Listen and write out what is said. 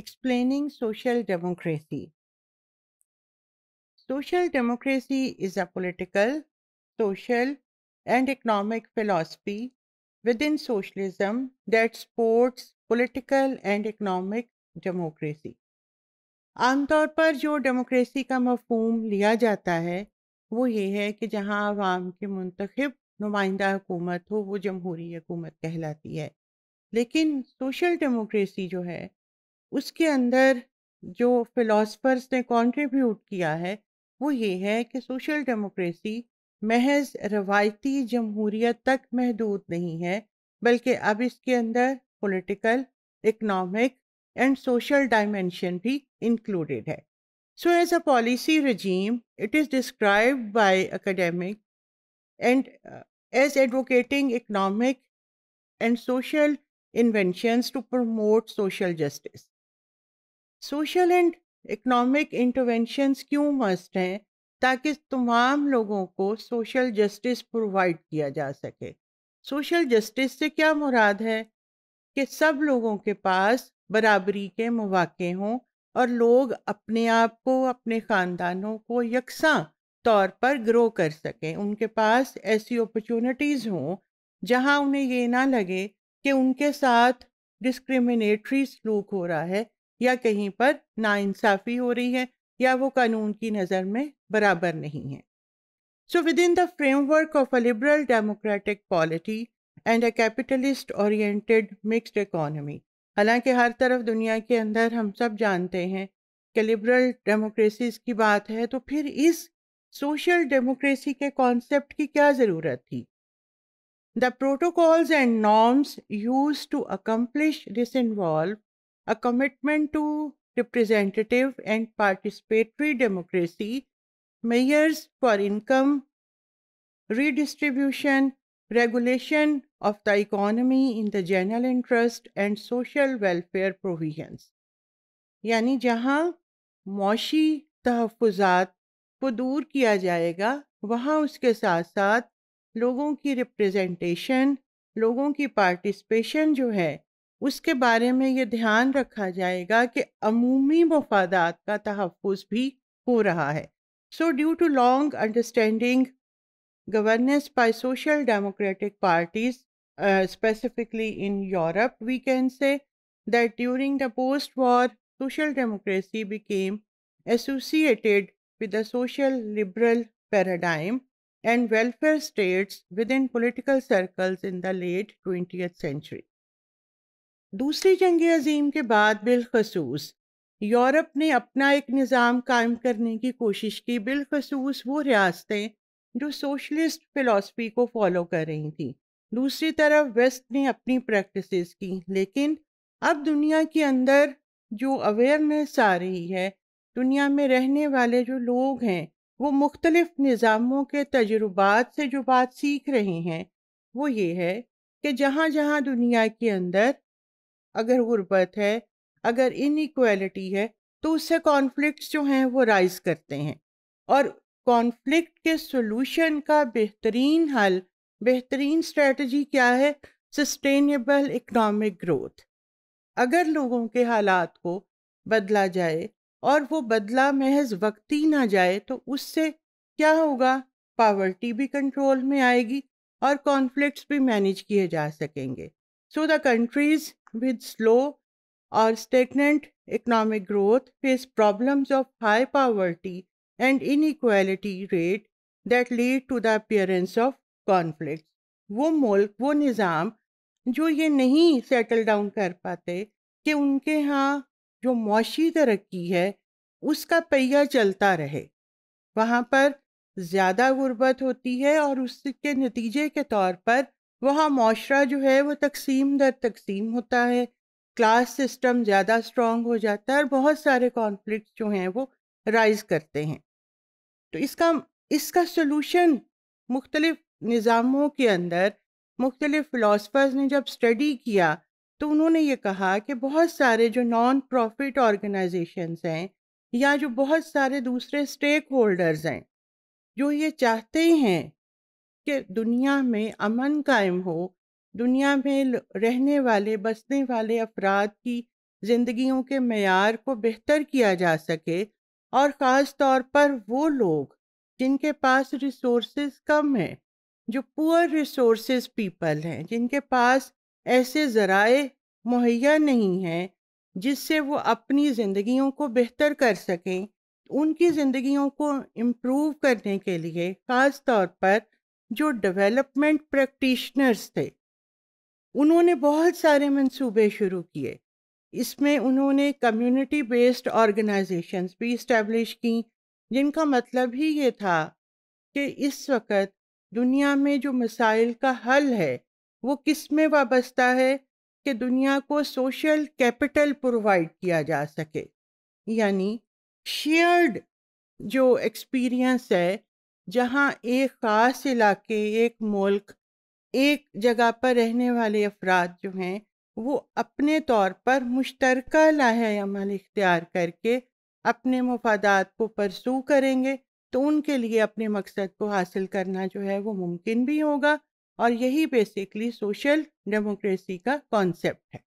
Explaining Social Democracy. Social democracy is a political, social, and economic philosophy within socialism that supports political and economic democracy. आमतौर पर जो democracy का मफहम लिया जाता है वो ये है कि जहाँ आवाम की मुंतखब नुमाइंदा हुकूमत हो वो जमहूरी हुकूमत कहलाती है लेकिन सोशल डेमोक्रेसी जो है उसके अंदर जो फिलोसफर्स ने कंट्रीब्यूट किया है वो ये है कि सोशल डेमोक्रेसी महज रवायती जमहूरियत तक महदूद नहीं है बल्कि अब इसके अंदर political, economic and social dimension भी इंक्लूडेड है so as a policy regime it is describe by academic and as advocating economic and social inventions to promote social justice social and economic interventions क्यों must हैं ताकि तमाम लोगों को social justice provide किया जा सके सोशल जस्टिस से क्या मुराद है कि सब लोगों के पास बराबरी के मौाक़े हों और लोग अपने आप को अपने ख़ानदानों को यकसा तौर पर ग्रो कर सकें उनके पास ऐसी अपॉर्चुनिटीज़ हों जहां उन्हें ये ना लगे कि उनके साथ डिस्क्रिमिनेटरी सलूक हो रहा है या कहीं पर नाइंसाफी हो रही है या वो कानून की नज़र में बराबर नहीं है within the framework of a liberal democratic polity and a capitalist oriented mixed economy हालांकि हर तरफ दुनिया के अंदर हम सब जानते हैं कि लिबरल डेमोक्रेसीज की बात है तो फिर इस सोशल डेमोक्रेसी के कॉन्सेप्ट की क्या ज़रूरत थी the protocols and norms use to accomplish this involve a commitment to representative and participatory democracy, measures for income redistribution, regulation of the economy in the general interest and social welfare provisions. Yani jahan moshi tahfuzat ko दूर kiya jayega, wahan uske साथ साथ logon ki representation, logon ki participation jo hai, उसके बारे में ये ध्यान रखा जाएगा कि अमूमी मफादात का तहफ़ भी हो रहा है so due to long understanding governance by social democratic parties specifically in Europe we can say that during the post war social democracy became associated with the social liberal paradigm and welfare states within political circles in the late twenty century दूसरी जंग अजीम के बाद बिलखसूस Europe ने अपना एक निज़ाम कायम करने की कोशिश की बिलखसूस वो रियासतें जो सोशलिस्ट फ़िलासफ़ी को फॉलो कर रही थी दूसरी तरफ वेस्ट ने अपनी प्रैक्टिसेस की लेकिन अब दुनिया के अंदर जो अवेयरनेस आ रही है दुनिया में रहने वाले जो लोग हैं वो मुख्तलिफ़ निज़ामों के तजुर्बात से जो बात सीख रहे हैं वो ये है कि जहाँ जहाँ दुनिया के अंदर अगर गुर्बत है अगर इनक्वालिटी है तो उससे कॉन्फ्लिक्ट्स जो हैं वो राइज करते हैं और कॉन्फ्लिक्ट के सॉल्यूशन का बेहतरीन हल बेहतरीन स्ट्रेटजी क्या है सस्टेनेबल इकोनॉमिक ग्रोथ अगर लोगों के हालात को बदला जाए और वो बदला महज वक्ती ना जाए तो उससे क्या होगा पावर्टी भी कंट्रोल में आएगी और कॉन्फ्लिक्ट्स भी मैनेज किए जा सकेंगे So the countries with slow or stagnant economic growth face problems of high poverty and inequality rate that lead to the appearance of conflicts. wo mulk wo nizam jo ye nahi settle down kar pate कि unke ha jo मुशी tarakki hai uska paya chalta rahe wahan par ज़्यादा गुर्बत होती है और उसके नतीजे के तौर पर वहाँ माशरा जो है वो तकसीम दर तकसीम होता है क्लास सिस्टम ज़्यादा स्ट्रॉन्ग हो जाता है और बहुत सारे कॉन्फ्लिक्ट जो हैं वो राइज करते हैं तो इसका इसका सोलूशन मुख्तलिफ निज़ामों के अंदर मुख्तलिफ फ़िलासफ़र्स ने जब स्टडी किया तो उन्होंने ये कहा कि बहुत सारे जो नॉन प्रॉफिट ऑर्गेनाइजेशंस हैं या जो बहुत सारे दूसरे स्टेक होल्डर्स हैं जो ये चाहते हैं कि दुनिया में अमन कायम हो दुनिया में रहने वाले बसने वाले अफराद की ज़िंदगियों के मैार को बेहतर किया जा सके और ख़ास तौर पर वो लोग जिनके पास रिसोर्स कम हैं जो पुअर रिसोर्स पीपल हैं जिनके पास ऐसे ज़राए मुहैया नहीं हैं जिससे वो अपनी ज़िंदगियों को बेहतर कर सकें उनकी ज़िंदगियों को इम्प्रूव करने के लिए ख़ास तौर पर जो डेवलपमेंट प्रैक्टिशनर्स थे उन्होंने बहुत सारे मंसूबे शुरू किए इसमें उन्होंने कम्युनिटी बेस्ड ऑर्गेनाइजेशंस भी इस्टेब्लिश की जिनका मतलब ही ये था कि इस वक्त दुनिया में जो मसाइल का हल है वो किस में वाबस्ता है कि दुनिया को सोशल कैपिटल प्रोवाइड किया जा सके यानी शेयर्ड जो एक्सपीरियंस है जहाँ एक ख़ास इलाके एक मुल्क एक जगह पर रहने वाले अफराद जो हैं वो अपने तौर पर मुश्तरक लाहेमल इख्तियार करके अपने मफादात को परसू करेंगे तो उनके लिए अपने मकसद को हासिल करना जो है वो मुमकिन भी होगा और यही बेसिकली सोशल डेमोक्रेसी का कॉन्सेप्ट है